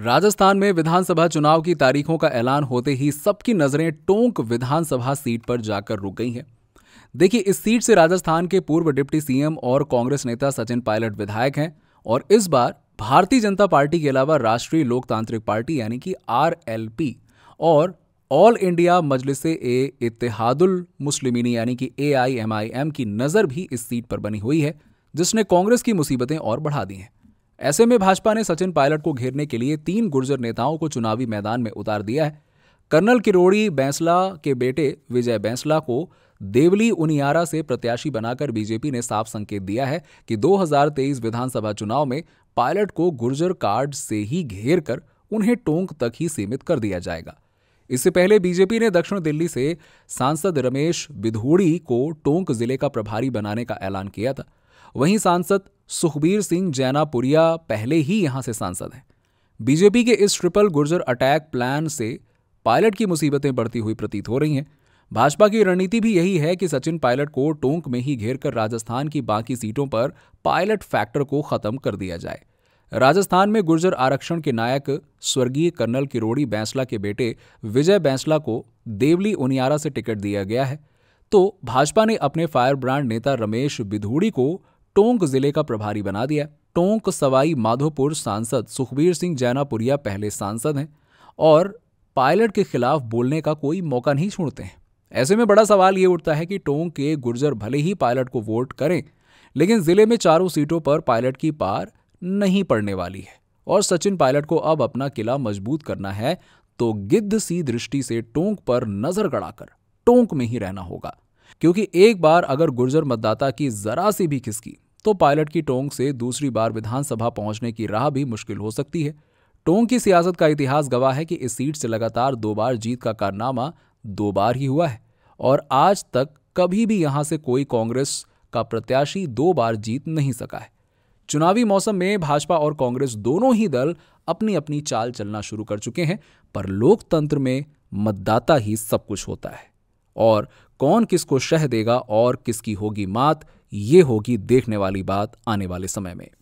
राजस्थान में विधानसभा चुनाव की तारीखों का ऐलान होते ही सबकी नजरें टोंक विधानसभा सीट पर जाकर रुक गई हैं देखिए इस सीट से राजस्थान के पूर्व डिप्टी सीएम और कांग्रेस नेता सचिन पायलट विधायक हैं और इस बार भारतीय जनता पार्टी के अलावा राष्ट्रीय लोकतांत्रिक पार्टी यानी कि आर और ऑल इंडिया मजलिस ए इतिहादुल मुस्लिमिनी यानी कि ए की नज़र भी इस सीट पर बनी हुई है जिसने कांग्रेस की मुसीबतें और बढ़ा दी हैं ऐसे में भाजपा ने सचिन पायलट को घेरने के लिए तीन गुर्जर नेताओं को चुनावी मैदान में उतार दिया है कर्नल किरोड़ी बैंसला के बेटे विजय बैंसला को देवली उनियारा से प्रत्याशी बनाकर बीजेपी ने साफ संकेत दिया है कि 2023 विधानसभा चुनाव में पायलट को गुर्जर कार्ड से ही घेर कर उन्हें टोंक तक ही सीमित कर दिया जाएगा इससे पहले बीजेपी ने दक्षिण दिल्ली से सांसद रमेश बिधूड़ी को टोंक जिले का प्रभारी बनाने का ऐलान किया था वहीं सांसद सुखबीर सिंह जैनापुरिया पहले ही यहां से सांसद हैं बीजेपी के इस ट्रिपल गुर्जर अटैक प्लान से पायलट की मुसीबतें बढ़ती हुई प्रतीत हो रही हैं भाजपा की रणनीति भी यही है कि सचिन पायलट को टोंक में ही घेर कर राजस्थान की बाकी सीटों पर पायलट फैक्टर को खत्म कर दिया जाए राजस्थान में गुर्जर आरक्षण के नायक स्वर्गीय कर्नल किरोड़ी बैंसला के बेटे विजय बैंसला को देवली उनियारा से टिकट दिया गया है तो भाजपा ने अपने फायर ब्रांड नेता रमेश बिधूड़ी को टोंक जिले का प्रभारी बना दिया टोंक सवाई माधोपुर सांसद सुखबीर सिंह जैनापुरिया पहले सांसद हैं और पायलट के खिलाफ बोलने का कोई मौका नहीं छोड़ते हैं ऐसे में बड़ा सवाल ये उठता है कि टोंक के गुर्जर भले ही पायलट को वोट करें लेकिन जिले में चारों सीटों पर पायलट की पार नहीं पड़ने वाली है और सचिन पायलट को अब अपना किला मजबूत करना है तो गिद्ध सी दृष्टि से टोंक पर नजर गड़ाकर टोंक में ही रहना होगा क्योंकि एक बार अगर गुर्जर मतदाता की जरा सी भी खिसकी तो पायलट की टोंग से दूसरी बार विधानसभा पहुंचने की राह भी मुश्किल हो सकती है टोंग की सियासत का इतिहास गवाह है कि इस सीट से लगातार दो बार जीत का कारनामा दो बार ही हुआ है और आज तक कभी भी यहां से कोई कांग्रेस का प्रत्याशी दो बार जीत नहीं सका है चुनावी मौसम में भाजपा और कांग्रेस दोनों ही दल अपनी अपनी चाल चलना शुरू कर चुके हैं पर लोकतंत्र में मतदाता ही सब कुछ होता है और कौन किसको शह देगा और किसकी होगी मात ये होगी देखने वाली बात आने वाले समय में